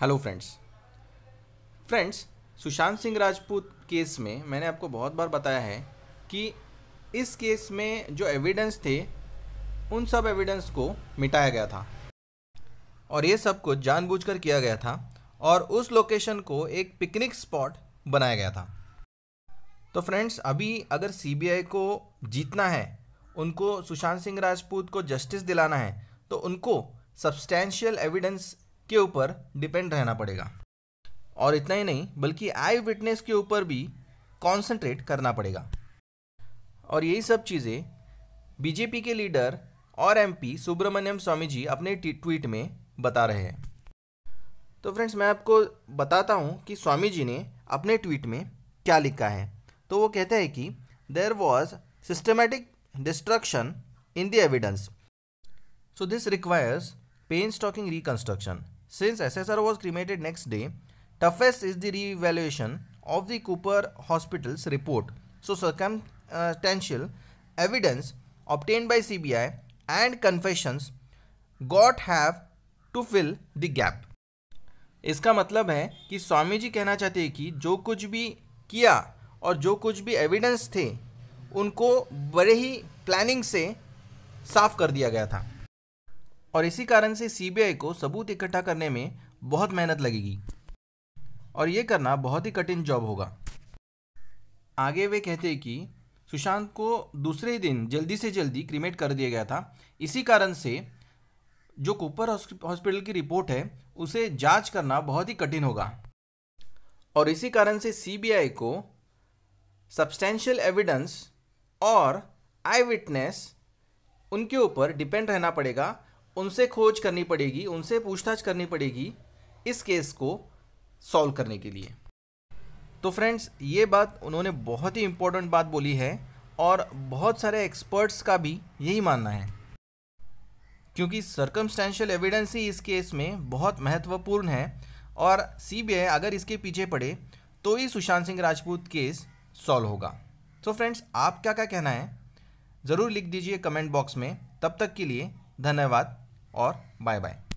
Hello friends friends Sushant Singh Rajput case में मैंने आपको बहुत बार बताया है कि इस केस में जो एविडेंस थे उन सब एविडेंस को मिटाया गया था और ये सब कुछ जानबूझकर किया गया था और उस लोकेशन को एक पिकनिक स्पॉट बनाया गया था तो फ्रेंड्स अभी अगर सीबीआई को जीतना है उनको सुशांत सिंह राजपूत को जस्टिस दिलाना है तो उनको सब्सटैंशियल एविडेंस के ऊपर डिपेंड रहना पड़ेगा और इतना ही नहीं बल्कि आई विटनेस के ऊपर भी कॉन्सेंट्रेट करना पड़ेगा और यही सब चीज़ें बीजेपी के लीडर और एमपी सुब्रमण्यम स्वामी जी अपने ट्वीट में बता रहे हैं तो फ्रेंड्स मैं आपको बताता हूँ कि स्वामी जी ने अपने ट्वीट में क्या लिखा है तो वो कहते हैं कि there was systematic destruction in the evidence so this requires painstaking reconstruction Since SSR was cremated next day, toughest is the revaluation of the Cooper Hospital's report. So circumstantial evidence obtained by CBI and confessions got have to fill the gap. इसका मतलब है कि स्वामी जी कहना चाहते हैं कि जो कुछ भी किया और जो कुछ भी एविडेंस थे उनको बड़े ही प्लानिंग से साफ कर दिया गया था और इसी कारण से सीबीआई को सबूत इकट्ठा करने में बहुत मेहनत लगेगी और ये करना बहुत ही कठिन जॉब होगा आगे वे कहते हैं कि सुशांत को दूसरे दिन जल्दी से जल्दी क्रिमेट कर दिया गया था इसी कारण से जो कूपर हॉस्पिटल की रिपोर्ट है उसे जांच करना बहुत ही कठिन होगा और इसी कारण से सीबीआई को सब्सटेंशियल एविडेंस और आई विटनेस उनके ऊपर डिपेंड रहना पड़ेगा उनसे खोज करनी पड़ेगी उनसे पूछताछ करनी पड़ेगी इस केस को सॉल्व करने के लिए तो फ्रेंड्स ये बात उन्होंने बहुत ही इम्पोर्टेंट बात बोली है और बहुत सारे एक्सपर्ट्स का भी यही मानना है क्योंकि सर्कमस्टेंशियल एविडेंस ही इस केस में बहुत महत्वपूर्ण है और सीबीआई अगर इसके पीछे पड़े तो ही सुशांत सिंह राजपूत केस सॉल्व होगा तो फ्रेंड्स आप क्या क्या कहना है ज़रूर लिख दीजिए कमेंट बॉक्स में तब तक के लिए धन्यवाद और बाय बाय